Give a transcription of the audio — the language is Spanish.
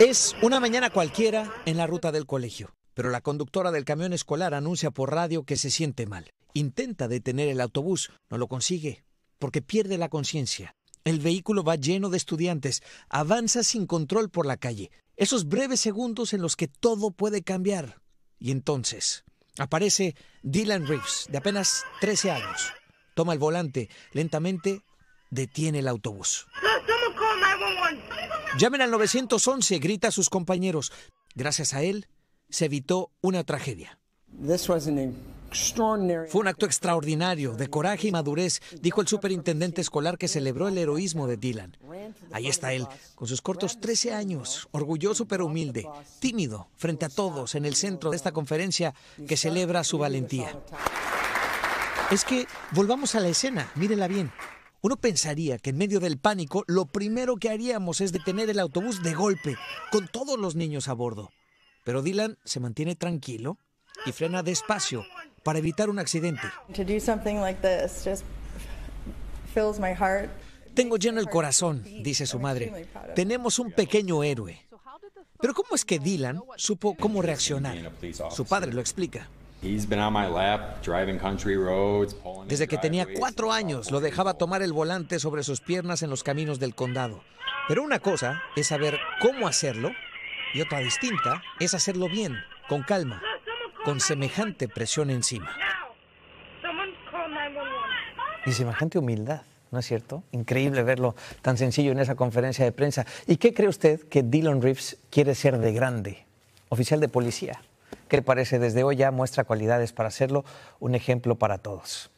Es una mañana cualquiera en la ruta del colegio, pero la conductora del camión escolar anuncia por radio que se siente mal. Intenta detener el autobús, no lo consigue, porque pierde la conciencia. El vehículo va lleno de estudiantes, avanza sin control por la calle. Esos breves segundos en los que todo puede cambiar. Y entonces aparece Dylan Reeves, de apenas 13 años. Toma el volante, lentamente detiene el autobús. Llamen al 911, grita a sus compañeros. Gracias a él, se evitó una tragedia. Fue un acto extraordinario, de coraje y madurez, dijo el superintendente escolar que celebró el heroísmo de Dylan. Ahí está él, con sus cortos 13 años, orgulloso pero humilde, tímido, frente a todos, en el centro de esta conferencia que celebra su valentía. Es que volvamos a la escena, mírela bien. Uno pensaría que en medio del pánico lo primero que haríamos es detener el autobús de golpe, con todos los niños a bordo. Pero Dylan se mantiene tranquilo y frena despacio para evitar un accidente. Tengo lleno el corazón, dice su madre. Tenemos un pequeño héroe. Pero ¿cómo es que Dylan supo cómo reaccionar? Su padre lo explica. Desde que tenía cuatro años lo dejaba tomar el volante sobre sus piernas en los caminos del condado. Pero una cosa es saber cómo hacerlo y otra distinta es hacerlo bien, con calma, con semejante presión encima. Y semejante humildad, ¿no es cierto? Increíble verlo tan sencillo en esa conferencia de prensa. ¿Y qué cree usted que Dylan Reeves quiere ser de grande? Oficial de policía que parece? Desde hoy ya muestra cualidades para hacerlo. Un ejemplo para todos.